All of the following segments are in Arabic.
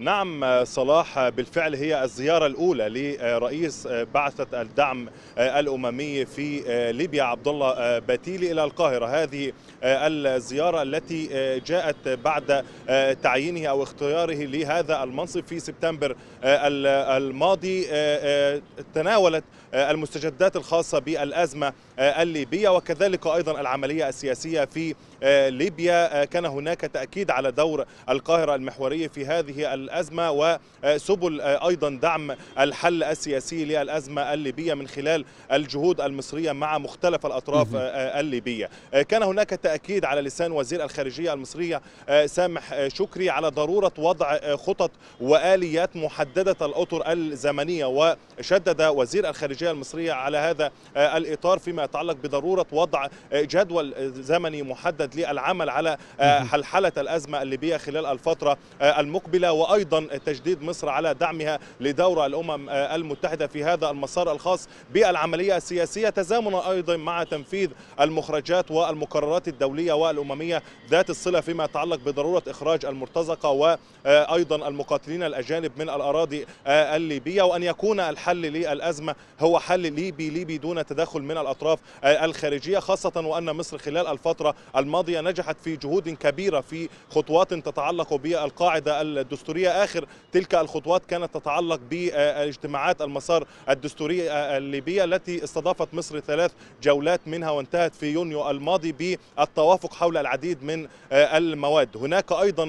نعم صلاح بالفعل هي الزيارة الأولى لرئيس بعثة الدعم الأممي في ليبيا عبد الله باتيلي إلى القاهرة هذه الزيارة التي جاءت بعد تعيينه أو اختياره لهذا المنصب في سبتمبر الماضي تناولت المستجدات الخاصة بالأزمة الليبية وكذلك أيضا العملية السياسية في آه، ليبيا آه، كان هناك تأكيد على دور القاهرة المحورية في هذه الأزمة وسبل آه، أيضا دعم الحل السياسي للأزمة الليبية من خلال الجهود المصرية مع مختلف الأطراف الليبية كان هناك تأكيد على لسان وزير الخارجية المصرية سامح شكري على ضرورة وضع خطط وآليات محددة الأطر الزمنية وشدد وزير الخارجية المصرية على هذا الإطار فيما يتعلق بضرورة وضع جدول زمني محدد تجدد للعمل على آه، حلحلة الأزمة الليبية خلال الفترة آه، المقبلة وأيضا تجديد مصر على دعمها لدور الأمم آه، المتحدة في هذا المسار الخاص بالعملية السياسية تزامنا أيضا مع تنفيذ المخرجات والمقررات الدولية والأممية ذات الصلة فيما يتعلق بضرورة إخراج المرتزقة وأيضا المقاتلين الأجانب من الأراضي الليبية وأن يكون الحل للأزمة هو حل ليبي ليبي دون تدخل من الأطراف الخارجية خاصة وأن مصر خلال الفترة الماضية الماضية نجحت في جهود كبيرة في خطوات تتعلق بالقاعدة الدستورية آخر تلك الخطوات كانت تتعلق باجتماعات المسار الدستوري الليبية التي استضافت مصر ثلاث جولات منها وانتهت في يونيو الماضي بالتوافق حول العديد من المواد هناك أيضا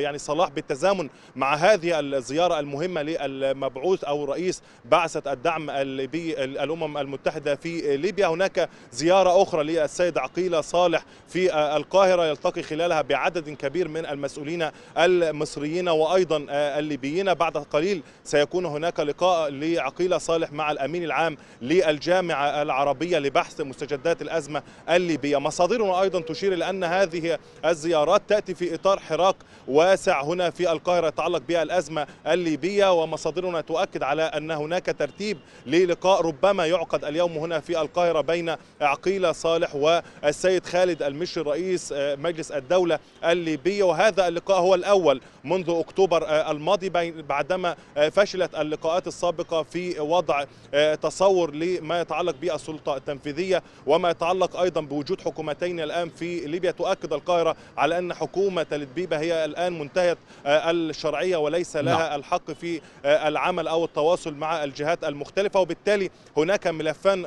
يعني صلاح بالتزامن مع هذه الزيارة المهمة للمبعوث أو رئيس بعثة الدعم الليبي الأمم المتحدة في ليبيا هناك زيارة أخرى للسيد عقيلة صالح في القاهرة يلتقي خلالها بعدد كبير من المسؤولين المصريين وأيضا آه، الليبيين بعد قليل سيكون هناك لقاء لعقيلة صالح مع الأمين العام للجامعة العربية لبحث مستجدات الأزمة الليبية مصادرنا أيضا تشير إلى أن هذه الزيارات تأتي في إطار حراك واسع هنا في القاهرة يتعلق بها الأزمة الليبية ومصادرنا تؤكد على أن هناك ترتيب للقاء ربما يعقد اليوم هنا في القاهرة بين عقيلة صالح والسيد خالد المشري رئيس رئيس آه، مجلس الدولة الليبية وهذا اللقاء هو الأول منذ أكتوبر آه، الماضي بعدما آه، فشلت اللقاءات السابقة في وضع تصور لما يتعلق بالسلطة التنفيذية وما يتعلق أيضا بوجود حكومتين الآن في ليبيا تؤكد القاهرة على أن حكومة لدبيبة هي الآن منتهية الشرعية وليس لها نعم. الحق في العمل أو التواصل مع الجهات المختلفة وبالتالي هناك ملفان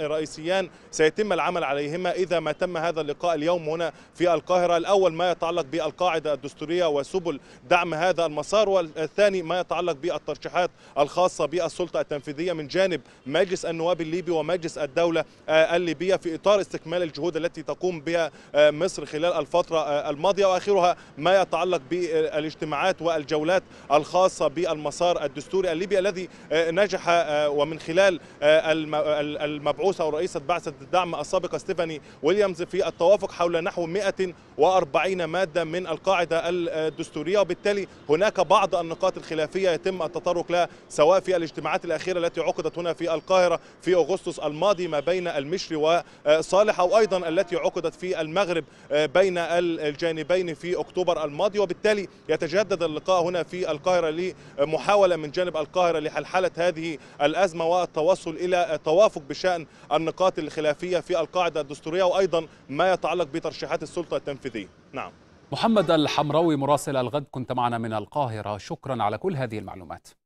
رئيسيان سيتم العمل عليهما إذا ما تم هذا اللقاء اليوم اليوم هنا في القاهرة الأول ما يتعلق بالقاعدة الدستورية وسبل دعم هذا المسار والثاني ما يتعلق بالترشيحات الخاصة بالسلطة التنفيذية من جانب مجلس النواب الليبي ومجلس الدولة آه، الليبية في إطار استكمال الجهود التي تقوم بها آه، مصر خلال الفترة آه، الماضية وآخرها ما يتعلق بالاجتماعات والجولات الخاصة بالمسار الدستوري الليبي الذي نجح ومن خلال المبعوثة أو رئيسة بعثة الدعم السابقة ستيفاني ويليامز في التوافق تتدفق حول نحو 140 مادة من القاعدة الدستورية وبالتالي هناك بعض النقاط الخلافية يتم التطرق لها سواء في الاجتماعات الأخيرة التي عقدت هنا في القاهرة في أغسطس الماضي ما بين المشري وصالح أو أيضا التي عقدت في المغرب بين الجانبين في أكتوبر الماضي وبالتالي يتجدد اللقاء هنا في القاهرة لمحاولة من جانب القاهرة لحلحلة هذه الأزمة والتوصل إلى توافق بشأن النقاط الخلافية في القاعدة الدستورية وأيضا ما يتعلق يتعلق بترشيحات السلطة التنفيذية نعم محمد الحمراوي مراسل الغد كنت معنا من القاهرة شكرا على كل هذه المعلومات